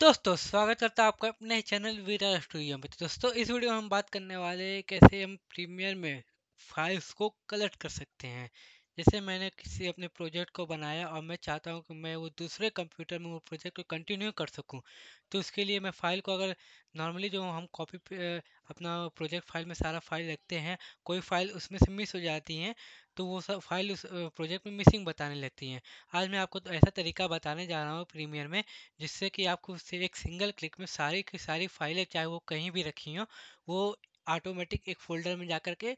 दोस्तों स्वागत करता है आपका अपने चैनल वीरा स्टूडियो में तो दोस्तों इस वीडियो में हम बात करने वाले हैं कैसे हम प्रीमियर में फाइल्स को कलेक्ट कर सकते हैं जैसे मैंने किसी अपने प्रोजेक्ट को बनाया और मैं चाहता हूँ कि मैं वो दूसरे कंप्यूटर में वो प्रोजेक्ट को कंटिन्यू कर सकूँ तो उसके लिए मैं फ़ाइल को अगर नॉर्मली जो हम कॉपी अपना प्रोजेक्ट फाइल में सारा फाइल रखते हैं कोई फाइल उसमें से मिस हो जाती हैं तो वो सब फाइल उस प्रोजेक्ट में मिसिंग बताने लगती हैं आज मैं आपको तो ऐसा तरीका बताने जा रहा हूँ प्रीमियर में जिससे कि आपको एक सिंगल क्लिक में सारी की सारी फाइलें चाहे वो कहीं भी रखी हों वो ऑटोमेटिक एक फोल्डर में जा कर के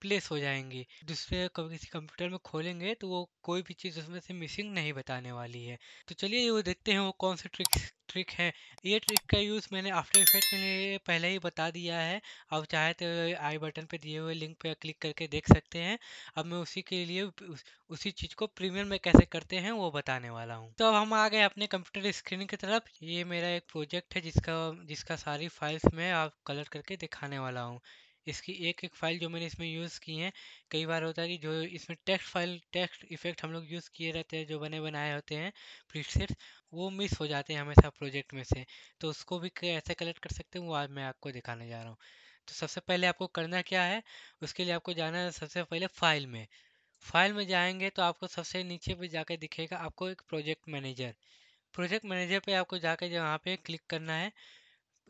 प्लेस हो जाएंगी दूसरे किसी कंप्यूटर में खोलेंगे तो वो कोई भी चीज़ उसमें से मिसिंग नहीं बताने वाली है तो चलिए वो देखते हैं वो कौन से ट्रिक्स ट्रिक है ये ट्रिक का यूज़ मैंने आफ्टर इफेक्ट में पहले ही बता दिया है आप चाहे तो आई बटन पे दिए हुए लिंक पे क्लिक करके देख सकते हैं अब मैं उसी के लिए उस, उसी चीज़ को प्रीमियर में कैसे करते हैं वो बताने वाला हूँ तो अब हम आ गए अपने कंप्यूटर स्क्रीन की तरफ ये मेरा एक प्रोजेक्ट है जिसका जिसका सारी फाइल्स मैं आप कलर करके दिखाने वाला हूँ इसकी एक एक फ़ाइल जो मैंने इसमें यूज़ की हैं कई बार होता है कि जो इसमें टेक्स्ट फाइल टेक्स्ट इफ़ेक्ट हम लोग यूज़ किए रहते हैं जो बने बनाए होते हैं प्रीसेट्स वो मिस हो जाते हैं हमेशा प्रोजेक्ट में से तो उसको भी कैसे कलेक्ट कर सकते हैं वो आज मैं आपको दिखाने जा रहा हूँ तो सबसे पहले आपको करना क्या है उसके लिए आपको जाना है सबसे पहले फ़ाइल में फाइल में जाएंगे तो आपको सबसे नीचे पे जाकर दिखेगा आपको एक प्रोजेक्ट मैनेजर प्रोजेक्ट मैनेजर पे आपको जाकर यहाँ पे क्लिक करना है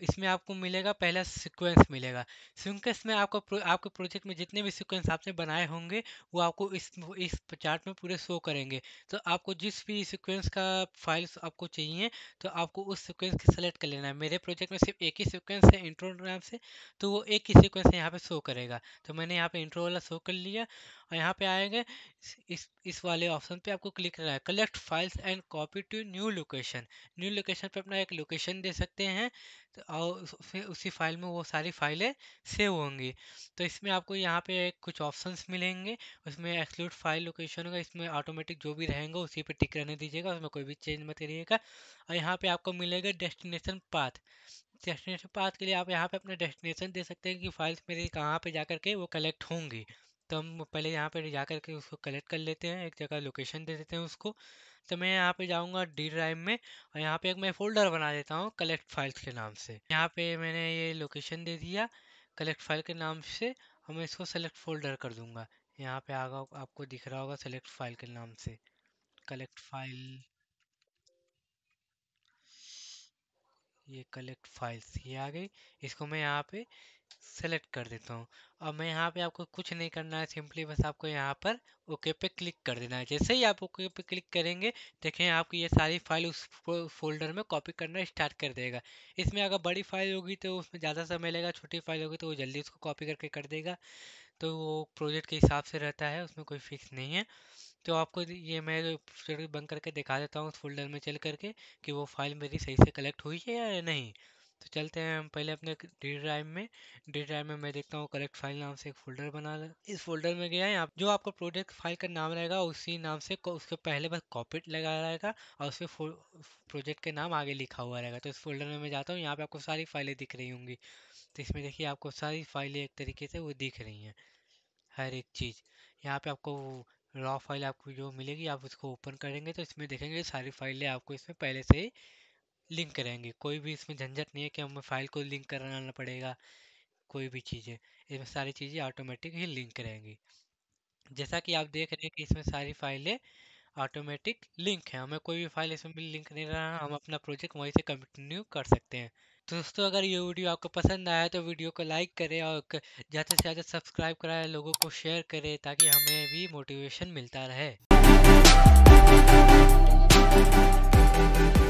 इसमें आपको मिलेगा पहला सीक्वेंस मिलेगा सीक्वेंस में आपको आपके प्रोजेक्ट में जितने भी सीक्वेंस आपने बनाए होंगे वो आपको इस इस चार्ट में पूरे शो करेंगे तो आपको जिस भी सीक्वेंस का फाइल्स आपको चाहिए तो आपको उस सीक्वेंस की सेलेक्ट कर लेना है मेरे प्रोजेक्ट में सिर्फ एक ही सिक्वेंस है इंट्रो नाम से तो वो एक ही सिक्वेंस यहाँ पर शो करेगा तो मैंने यहाँ पर इंट्रो वाला शो कर लिया और यहाँ पर आएंगे इस इस वाले ऑप्शन पर आपको क्लिक करना है collect files and copy to new location new location पर अपना एक लोकेशन दे सकते हैं तो और उसमें उसी फाइल में वो सारी फाइलें सेव होंगी तो इसमें आपको यहाँ पे कुछ ऑप्शंस मिलेंगे उसमें एक्सक्लूड फाइल लोकेशन होगा इसमें ऑटोमेटिक जो भी रहेंगे उसी पे टिक रहने दीजिएगा उसमें कोई भी चेंज मत करिएगा और यहाँ पे आपको मिलेगा डेस्टिनेशन पाथ डेस्टिनेशन पाथ के लिए आप यहाँ पे अपना डेस्टिनेशन दे सकते हैं कि फाइल्स मेरी कहाँ पर जा के वो कलेक्ट होंगी तो हम पहले यहाँ पर जा करके उसको कलेक्ट कर लेते हैं एक जगह लोकेशन दे देते हैं उसको तो मैं यहाँ पे जाऊँगा डी ड्राइव में और यहाँ पे एक मैं फोल्डर बना देता हूँ कलेक्ट फाइल्स के नाम से यहाँ पे मैंने ये लोकेशन दे दिया कलेक्ट फाइल के नाम से और मैं इसको सेलेक्ट फोल्डर कर दूँगा यहाँ पे आगा आपको दिख रहा होगा सेलेक्ट फाइल के नाम से कलेक्ट फाइल ये कलेक्ट फाइल्स ये आ गई इसको मैं यहाँ पे सेलेक्ट कर देता हूँ अब मैं यहाँ पे आपको कुछ नहीं करना है सिंपली बस आपको यहाँ पर ओके पे क्लिक कर देना है जैसे ही आप ओके पे क्लिक करेंगे देखें आपकी ये सारी फाइल उस फोल्डर में कॉपी करना स्टार्ट कर देगा इसमें अगर बड़ी फाइल होगी तो उसमें ज़्यादा समय लेगा छोटी फाइल होगी तो वो जल्दी उसको कॉपी करके कर देगा तो वो प्रोजेक्ट के हिसाब से रहता है उसमें कोई फिक्स नहीं है तो आपको ये मैं फोल्डर बंद करके दिखा देता हूँ उस फोल्डर में चल करके कि वो फाइल मेरी सही से कलेक्ट हुई है या नहीं तो चलते हैं हम पहले अपने डी ड्राइव में डी ड्राइव में मैं देखता हूँ करेक्ट फाइल नाम से एक फोल्डर बना इस फोल्डर में गया है आप जो आपका प्रोजेक्ट फाइल का नाम रहेगा उसी नाम से उसके पहले बस कॉपीट लगा रहेगा और उस पर प्रोजेक्ट के नाम आगे लिखा हुआ रहेगा तो इस फोल्डर में मैं जाता हूँ यहाँ पर आपको सारी फाइलें दिख रही होंगी तो इसमें देखिए आपको सारी फाइलें एक तरीके से वो दिख रही हैं हर एक चीज़ यहाँ पे आपको रॉ फाइल आपको जो मिलेगी आप उसको ओपन करेंगे तो इसमें देखेंगे सारी फाइलें आपको इसमें पहले से ही लिंक करेंगे कोई भी इसमें झंझट नहीं है कि हमें फ़ाइल को लिंक कराना पड़ेगा कोई भी चीज़ें इसमें सारी चीज़ें ऑटोमेटिक ही लिंक रहेंगी जैसा कि आप देख रहे हैं कि इसमें सारी फाइलें ऑटोमेटिक लिंक हैं हमें कोई भी फाइल इसमें लिंक नहीं रहा हम अपना प्रोजेक्ट वहीं से कंटिन्यू कर सकते हैं तो दोस्तों अगर ये वीडियो आपको पसंद आया तो वीडियो को लाइक करें और ज़्यादा से ज़्यादा सब्सक्राइब कराए लोगों को शेयर करें ताकि हमें भी मोटिवेशन मिलता रहे